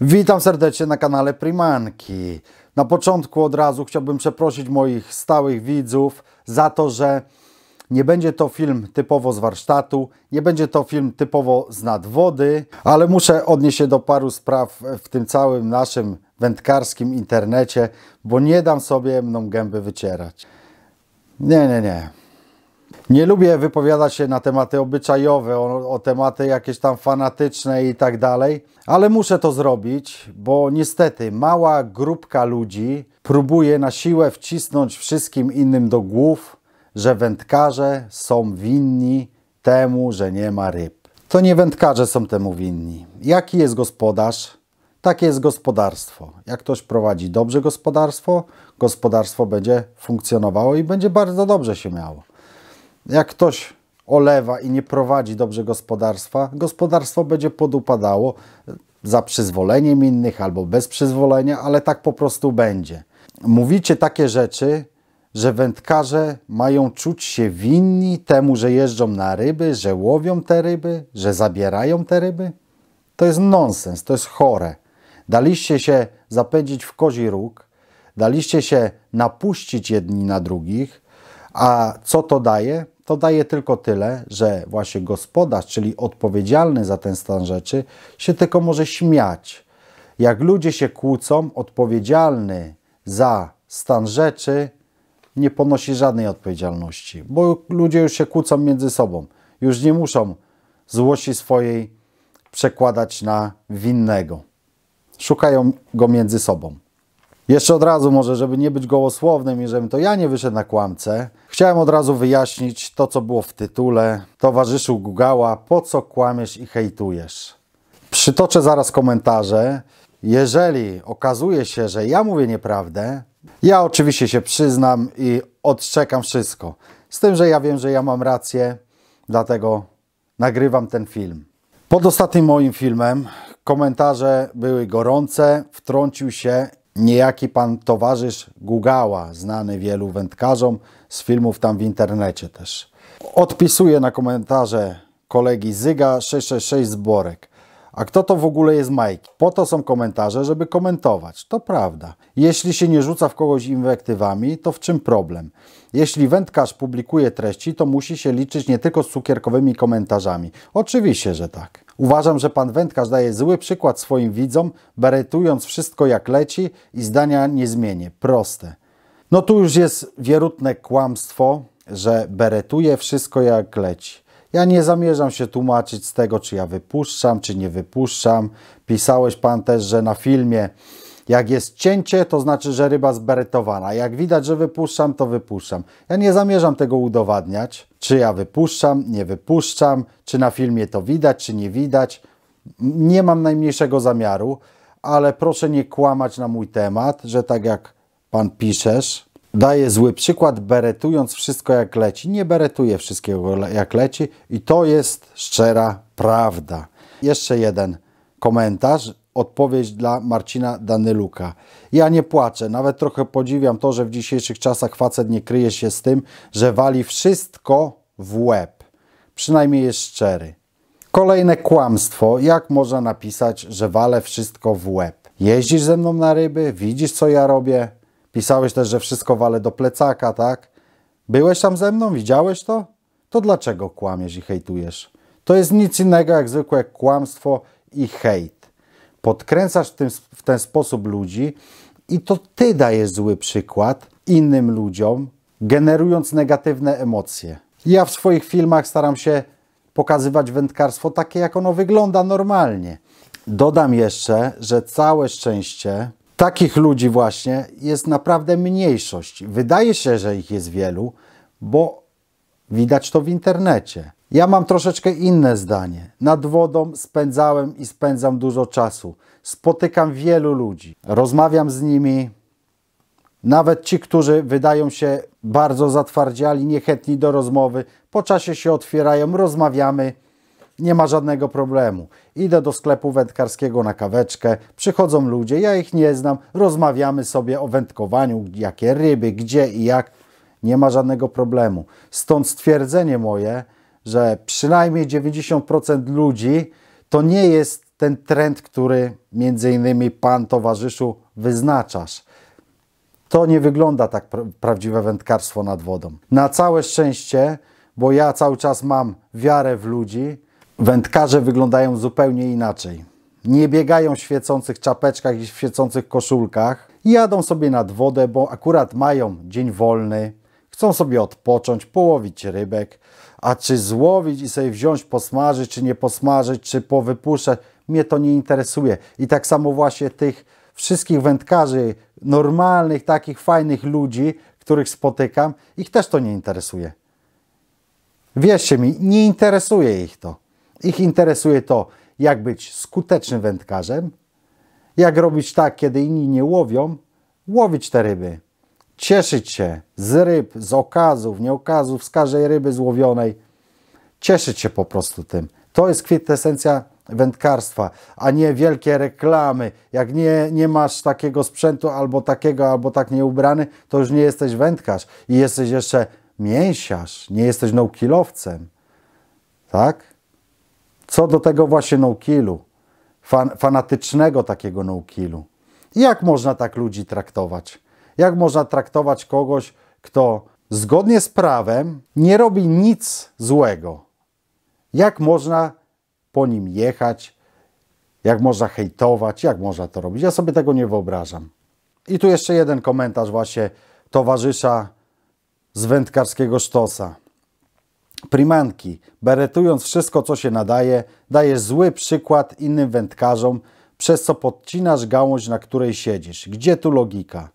Witam serdecznie na kanale Primanki. Na początku od razu chciałbym przeprosić moich stałych widzów za to, że nie będzie to film typowo z warsztatu, nie będzie to film typowo z nadwody, ale muszę odnieść się do paru spraw w tym całym naszym wędkarskim internecie, bo nie dam sobie mną gęby wycierać. Nie, nie, nie. Nie lubię wypowiadać się na tematy obyczajowe, o, o, tematy jakieś tam fanatyczne i tak dalej, ale muszę to zrobić, bo niestety mała grupka ludzi próbuje na siłę wcisnąć wszystkim innym do głów, że wędkarze są winni temu, że nie ma ryb. To nie wędkarze są temu winni. Jaki jest gospodarz? Takie jest gospodarstwo. Jak ktoś prowadzi dobrze gospodarstwo, gospodarstwo będzie funkcjonowało i będzie bardzo dobrze się miało. Jak ktoś olewa i nie prowadzi dobrze gospodarstwa, gospodarstwo będzie podupadało za przyzwoleniem innych albo bez przyzwolenia, ale tak po prostu będzie. Mówicie takie rzeczy, że wędkarze mają czuć się winni temu, że jeżdżą na ryby, że łowią te ryby, że zabierają te ryby? To jest nonsens, to jest chore. Daliście się zapędzić w kozi róg, daliście się napuścić jedni na drugich, a co to daje? To daje tylko tyle, że właśnie gospodarz, czyli odpowiedzialny za ten stan rzeczy, się tylko może śmiać. Jak ludzie się kłócą, odpowiedzialny za stan rzeczy nie ponosi żadnej odpowiedzialności, bo ludzie już się kłócą między sobą. Już nie muszą złości swojej przekładać na winnego. Szukają go między sobą. Jeszcze od razu może, żeby nie być gołosłownym i żeby to ja nie wyszedł na kłamce, chciałem od razu wyjaśnić to, co było w tytule Towarzyszu Gugała, po co kłamiesz i hejtujesz. Przytoczę zaraz komentarze. Jeżeli okazuje się, że ja mówię nieprawdę, ja oczywiście się przyznam i odczekam wszystko. Z tym, że ja wiem, że ja mam rację, dlatego nagrywam ten film. Pod ostatnim moim filmem komentarze były gorące, wtrącił się Niejaki pan towarzysz Gugała, znany wielu wędkarzom z filmów tam w internecie też. Odpisuję na komentarze kolegi Zyga 666 z Borek. A kto to w ogóle jest Majki? Po to są komentarze, żeby komentować. To prawda. Jeśli się nie rzuca w kogoś inwektywami, to w czym problem? Jeśli wędkarz publikuje treści, to musi się liczyć nie tylko z cukierkowymi komentarzami. Oczywiście, że tak. Uważam, że pan wędkarz daje zły przykład swoim widzom, beretując wszystko jak leci i zdania nie zmienię. Proste. No tu już jest wierutne kłamstwo, że beretuje wszystko jak leci. Ja nie zamierzam się tłumaczyć z tego, czy ja wypuszczam, czy nie wypuszczam. Pisałeś pan też, że na filmie jak jest cięcie, to znaczy, że ryba zberetowana. Jak widać, że wypuszczam, to wypuszczam. Ja nie zamierzam tego udowadniać, czy ja wypuszczam, nie wypuszczam, czy na filmie to widać, czy nie widać. Nie mam najmniejszego zamiaru, ale proszę nie kłamać na mój temat, że tak jak pan piszesz, daje zły przykład, beretując wszystko jak leci. Nie beretuje wszystkiego jak leci i to jest szczera prawda. Jeszcze jeden komentarz, odpowiedź dla Marcina Danyluka. Ja nie płaczę, nawet trochę podziwiam to, że w dzisiejszych czasach facet nie kryje się z tym, że wali wszystko w łeb. Przynajmniej jest szczery. Kolejne kłamstwo. Jak można napisać, że wale wszystko w łeb? Jeździsz ze mną na ryby? Widzisz, co ja robię? Pisałeś też, że wszystko wale do plecaka, tak? Byłeś tam ze mną? Widziałeś to? To dlaczego kłamiesz i hejtujesz? To jest nic innego jak zwykłe kłamstwo i hejt. Podkręcasz w, tym, w ten sposób ludzi i to ty dajesz zły przykład innym ludziom, generując negatywne emocje. Ja w swoich filmach staram się pokazywać wędkarstwo takie, jak ono wygląda normalnie. Dodam jeszcze, że całe szczęście Takich ludzi właśnie jest naprawdę mniejszość. Wydaje się, że ich jest wielu, bo widać to w internecie. Ja mam troszeczkę inne zdanie. Nad wodą spędzałem i spędzam dużo czasu. Spotykam wielu ludzi, rozmawiam z nimi. Nawet ci, którzy wydają się bardzo zatwardziali, niechętni do rozmowy, po czasie się otwierają, rozmawiamy. Nie ma żadnego problemu. Idę do sklepu wędkarskiego na kaweczkę, przychodzą ludzie, ja ich nie znam, rozmawiamy sobie o wędkowaniu, jakie ryby, gdzie i jak. Nie ma żadnego problemu. Stąd stwierdzenie moje, że przynajmniej 90% ludzi to nie jest ten trend, który między innymi pan towarzyszu wyznaczasz. To nie wygląda tak prawdziwe wędkarstwo nad wodą. Na całe szczęście, bo ja cały czas mam wiarę w ludzi, Wędkarze wyglądają zupełnie inaczej. Nie biegają w świecących czapeczkach i w świecących koszulkach. Jadą sobie nad wodę, bo akurat mają dzień wolny. Chcą sobie odpocząć, połowić rybek. A czy złowić i sobie wziąć, posmażyć, czy nie posmażyć, czy powypuszczać, mnie to nie interesuje. I tak samo właśnie tych wszystkich wędkarzy, normalnych, takich fajnych ludzi, których spotykam, ich też to nie interesuje. Wierzcie mi, nie interesuje ich to. Ich interesuje to, jak być skutecznym wędkarzem, jak robić tak, kiedy inni nie łowią, łowić te ryby, cieszyć się z ryb, z okazów, nieokazów, z każdej ryby złowionej, cieszyć się po prostu tym. To jest kwintesencja wędkarstwa, a nie wielkie reklamy. Jak nie, nie masz takiego sprzętu, albo takiego, albo tak nieubrany, to już nie jesteś wędkarz i jesteś jeszcze mięsiarz, nie jesteś naukilowcem. Tak? Co do tego właśnie no-killu, fan, fanatycznego takiego no-killu. Jak można tak ludzi traktować? Jak można traktować kogoś, kto zgodnie z prawem nie robi nic złego? Jak można po nim jechać? Jak można hejtować? Jak można to robić? Ja sobie tego nie wyobrażam. I tu jeszcze jeden komentarz właśnie towarzysza z wędkarskiego sztosa primanki, beretując wszystko, co się nadaje, dajesz zły przykład innym wędkarzom, przez co podcinasz gałąź, na której siedzisz. Gdzie tu logika?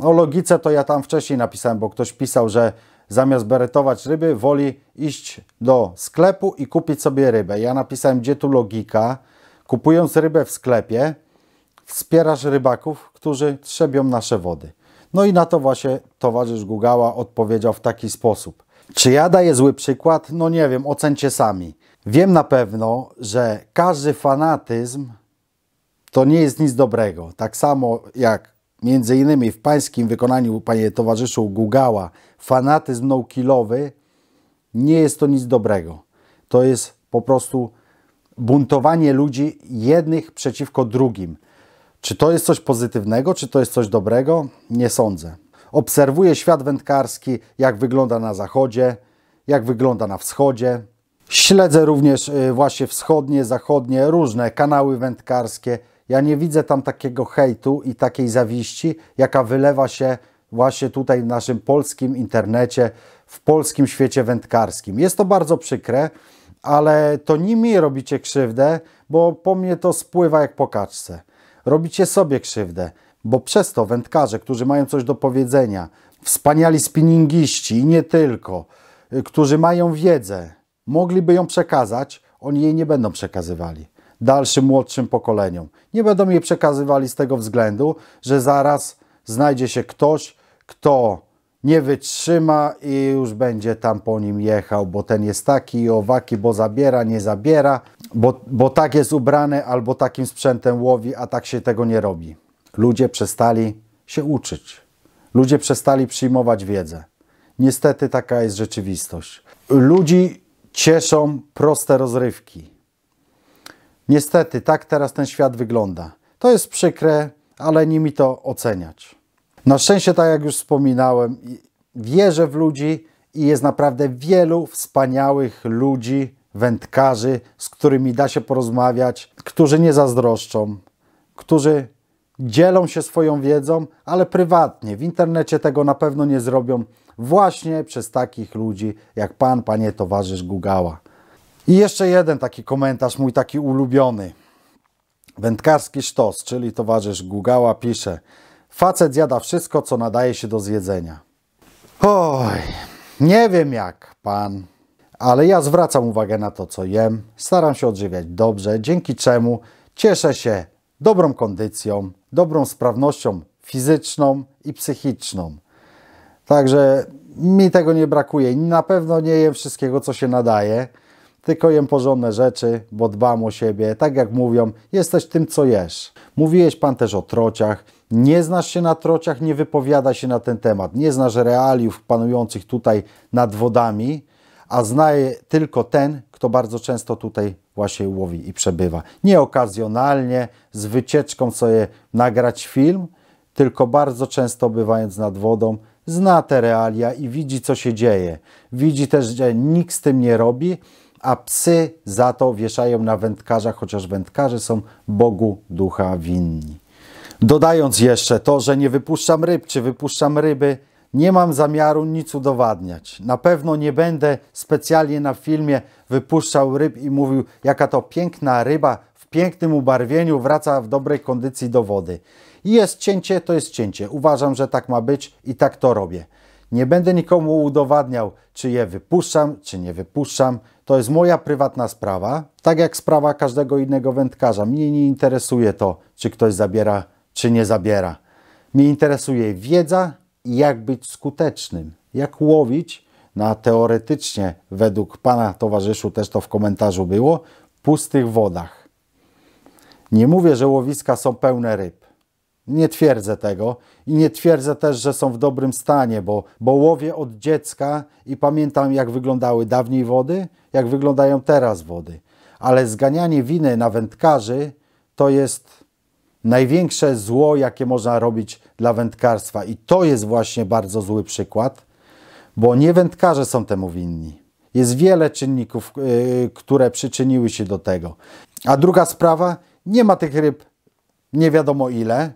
O logice to ja tam wcześniej napisałem, bo ktoś pisał, że zamiast beretować ryby, woli iść do sklepu i kupić sobie rybę. Ja napisałem, gdzie tu logika? Kupując rybę w sklepie, wspierasz rybaków, którzy trzebią nasze wody. No i na to właśnie towarzysz Gugała odpowiedział w taki sposób. Czy ja daję zły przykład? No nie wiem, ocencie sami. Wiem na pewno, że każdy fanatyzm to nie jest nic dobrego. Tak samo jak między innymi w pańskim wykonaniu, panie towarzyszu Gugała, fanatyzm no-killowy, nie jest to nic dobrego. To jest po prostu buntowanie ludzi jednych przeciwko drugim. Czy to jest coś pozytywnego, czy to jest coś dobrego? Nie sądzę. Obserwuję świat wędkarski, jak wygląda na zachodzie, jak wygląda na wschodzie. Śledzę również y, właśnie wschodnie, zachodnie, różne kanały wędkarskie. Ja nie widzę tam takiego hejtu i takiej zawiści, jaka wylewa się właśnie tutaj w naszym polskim internecie, w polskim świecie wędkarskim. Jest to bardzo przykre, ale to nie mi robicie krzywdę, bo po mnie to spływa jak po kaczce. Robicie sobie krzywdę bo przez to wędkarze, którzy mają coś do powiedzenia, wspaniali spinningiści i nie tylko, y, którzy mają wiedzę, mogliby ją przekazać, oni jej nie będą przekazywali dalszym, młodszym pokoleniom. Nie będą jej przekazywali z tego względu, że zaraz znajdzie się ktoś, kto nie wytrzyma i już będzie tam po nim jechał, bo ten jest taki i owaki, bo zabiera, nie zabiera, bo, bo tak jest ubrany albo takim sprzętem łowi, a tak się tego nie robi. Ludzie przestali się uczyć. Ludzie przestali przyjmować wiedzę. Niestety taka jest rzeczywistość. Ludzi cieszą proste rozrywki. Niestety tak teraz ten świat wygląda. To jest przykre, ale nimi to oceniać. Na szczęście, tak jak już wspominałem, wierzę w ludzi i jest naprawdę wielu wspaniałych ludzi, wędkarzy, z którymi da się porozmawiać, którzy nie zazdroszczą, którzy dzielą się swoją wiedzą, ale prywatnie. W internecie tego na pewno nie zrobią właśnie przez takich ludzi jak pan, panie towarzysz Gugała. I jeszcze jeden taki komentarz, mój taki ulubiony. Wędkarski Sztos, czyli towarzysz Gugała, pisze: Facet zjada wszystko, co nadaje się do zjedzenia. Oj, nie wiem jak pan, ale ja zwracam uwagę na to, co jem, staram się odżywiać dobrze, dzięki czemu cieszę się dobrą kondycją, dobrą sprawnością fizyczną i psychiczną. Także mi tego nie brakuje. Na pewno nie jem wszystkiego, co się nadaje, tylko jem porządne rzeczy, bo dbam o siebie. Tak jak mówią, jesteś tym, co jesz. Mówiłeś Pan też o trociach. Nie znasz się na trociach, nie wypowiada się na ten temat. Nie znasz realiów panujących tutaj nad wodami, a znaje tylko ten, kto bardzo często tutaj właśnie łowi i przebywa. Nie okazjonalnie, z wycieczką sobie nagrać film, tylko bardzo często bywając nad wodą, zna te realia i widzi, co się dzieje. Widzi też, że nikt z tym nie robi, a psy za to wieszają na wędkarzach, chociaż wędkarze są Bogu ducha winni. Dodając jeszcze to, że nie wypuszczam ryb, czy wypuszczam ryby, nie mam zamiaru nic udowadniać. Na pewno nie będę specjalnie na filmie wypuszczał ryb i mówił, jaka to piękna ryba w pięknym ubarwieniu wraca w dobrej kondycji do wody. I jest cięcie, to jest cięcie. Uważam, że tak ma być i tak to robię. Nie będę nikomu udowadniał, czy je wypuszczam, czy nie wypuszczam. To jest moja prywatna sprawa, tak jak sprawa każdego innego wędkarza. Mnie nie interesuje to, czy ktoś zabiera, czy nie zabiera. Mnie interesuje wiedza jak być skutecznym, jak łowić na no teoretycznie, według pana towarzyszu też to w komentarzu było, pustych wodach. Nie mówię, że łowiska są pełne ryb. Nie twierdzę tego i nie twierdzę też, że są w dobrym stanie, bo, bo łowię od dziecka i pamiętam, jak wyglądały dawniej wody, jak wyglądają teraz wody. Ale zganianie winy na wędkarzy to jest największe zło, jakie można robić dla wędkarstwa. I to jest właśnie bardzo zły przykład, bo nie wędkarze są temu winni. Jest wiele czynników, y, które przyczyniły się do tego. A druga sprawa, nie ma tych ryb nie wiadomo ile,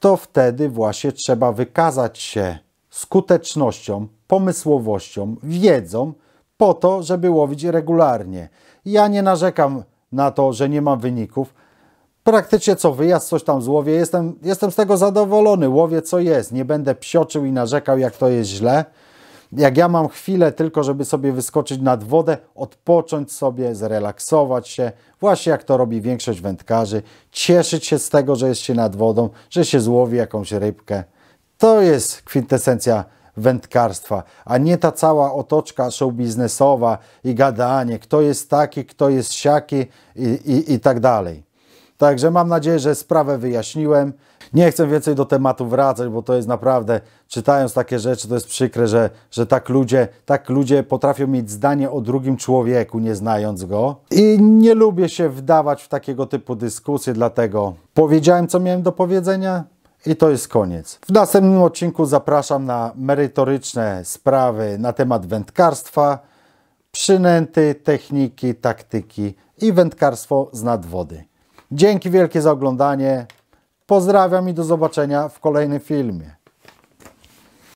to wtedy właśnie trzeba wykazać się skutecznością, pomysłowością, wiedzą po to, żeby łowić regularnie. Ja nie narzekam na to, że nie mam wyników, praktycznie co wyjazd, coś tam złowię. Jestem, jestem z tego zadowolony, łowię co jest. Nie będę psioczył i narzekał, jak to jest źle. Jak ja mam chwilę tylko, żeby sobie wyskoczyć nad wodę, odpocząć sobie, zrelaksować się, właśnie jak to robi większość wędkarzy, cieszyć się z tego, że jest się nad wodą, że się złowi jakąś rybkę. To jest kwintesencja wędkarstwa, a nie ta cała otoczka show biznesowa i gadanie, kto jest taki, kto jest siaki i, i, i tak dalej. Także mam nadzieję, że sprawę wyjaśniłem. Nie chcę więcej do tematu wracać, bo to jest naprawdę, czytając takie rzeczy, to jest przykre, że, że tak, ludzie, tak ludzie potrafią mieć zdanie o drugim człowieku, nie znając go. I nie lubię się wdawać w takiego typu dyskusje, dlatego powiedziałem, co miałem do powiedzenia. I to jest koniec. W następnym odcinku zapraszam na merytoryczne sprawy na temat wędkarstwa, przynęty, techniki, taktyki i wędkarstwo z nadwody. Dzięki wielkie za oglądanie. Pozdrawiam i do zobaczenia w kolejnym filmie.